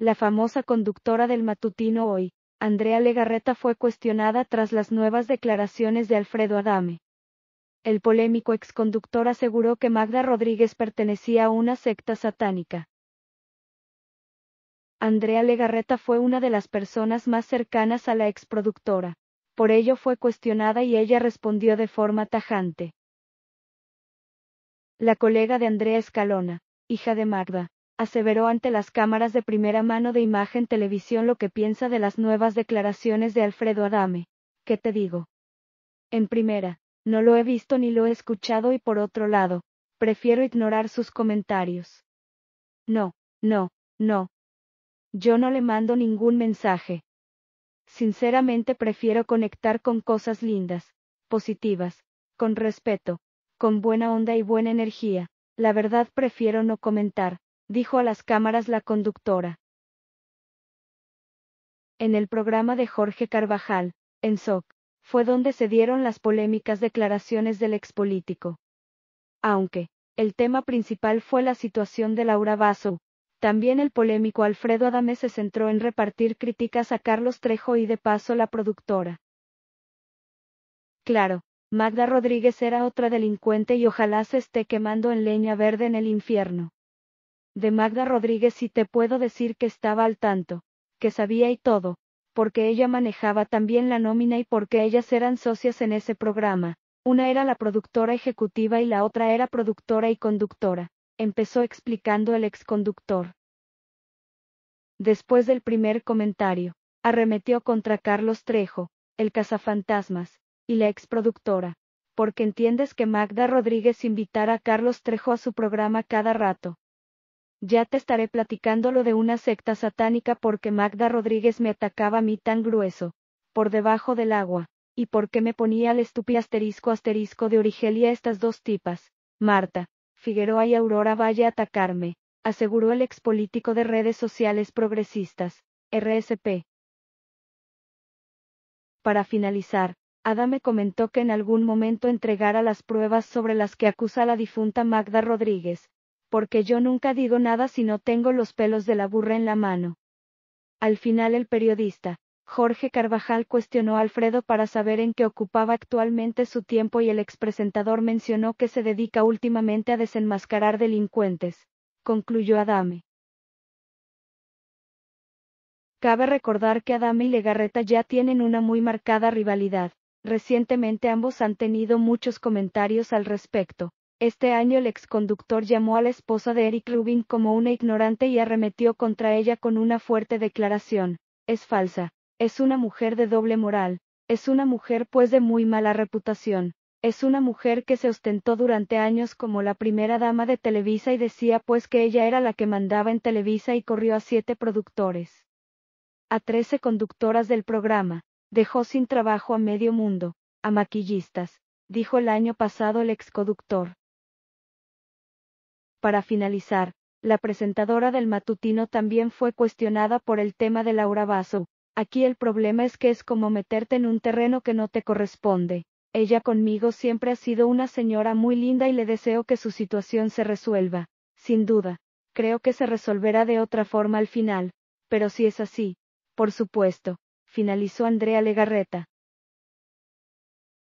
La famosa conductora del matutino hoy, Andrea Legarreta fue cuestionada tras las nuevas declaraciones de Alfredo Adame. El polémico exconductor aseguró que Magda Rodríguez pertenecía a una secta satánica. Andrea Legarreta fue una de las personas más cercanas a la exproductora. Por ello fue cuestionada y ella respondió de forma tajante. La colega de Andrea Escalona, hija de Magda, aseveró ante las cámaras de primera mano de imagen televisión lo que piensa de las nuevas declaraciones de Alfredo Adame. ¿Qué te digo? En primera, no lo he visto ni lo he escuchado y por otro lado, prefiero ignorar sus comentarios. No, no, no. Yo no le mando ningún mensaje. Sinceramente prefiero conectar con cosas lindas, positivas, con respeto, con buena onda y buena energía. La verdad prefiero no comentar, dijo a las cámaras la conductora. En el programa de Jorge Carvajal, en SOC, fue donde se dieron las polémicas declaraciones del expolítico. Aunque, el tema principal fue la situación de Laura Basso, también el polémico Alfredo Adame se centró en repartir críticas a Carlos Trejo y de paso la productora. Claro, Magda Rodríguez era otra delincuente y ojalá se esté quemando en leña verde en el infierno de Magda Rodríguez y te puedo decir que estaba al tanto, que sabía y todo, porque ella manejaba también la nómina y porque ellas eran socias en ese programa. Una era la productora ejecutiva y la otra era productora y conductora, empezó explicando el exconductor. Después del primer comentario, arremetió contra Carlos Trejo, el cazafantasmas, y la exproductora, porque entiendes que Magda Rodríguez invitara a Carlos Trejo a su programa cada rato, ya te estaré platicando lo de una secta satánica porque Magda Rodríguez me atacaba a mí tan grueso, por debajo del agua, y por qué me ponía el estupi asterisco asterisco de Origelia estas dos tipas, Marta, Figueroa y Aurora vaya a atacarme, aseguró el expolítico de redes sociales progresistas, RSP. Para finalizar, Ada me comentó que en algún momento entregara las pruebas sobre las que acusa a la difunta Magda Rodríguez, porque yo nunca digo nada si no tengo los pelos de la burra en la mano. Al final el periodista, Jorge Carvajal cuestionó a Alfredo para saber en qué ocupaba actualmente su tiempo y el expresentador mencionó que se dedica últimamente a desenmascarar delincuentes, concluyó Adame. Cabe recordar que Adame y Legarreta ya tienen una muy marcada rivalidad. Recientemente ambos han tenido muchos comentarios al respecto. Este año el exconductor llamó a la esposa de Eric Rubin como una ignorante y arremetió contra ella con una fuerte declaración. Es falsa. Es una mujer de doble moral. Es una mujer pues de muy mala reputación. Es una mujer que se ostentó durante años como la primera dama de Televisa y decía pues que ella era la que mandaba en Televisa y corrió a siete productores. A trece conductoras del programa. Dejó sin trabajo a medio mundo. A maquillistas. Dijo el año pasado el exconductor. Para finalizar, la presentadora del matutino también fue cuestionada por el tema de Laura Vaso. Aquí el problema es que es como meterte en un terreno que no te corresponde. Ella conmigo siempre ha sido una señora muy linda y le deseo que su situación se resuelva. Sin duda. Creo que se resolverá de otra forma al final. Pero si es así. Por supuesto. Finalizó Andrea Legarreta.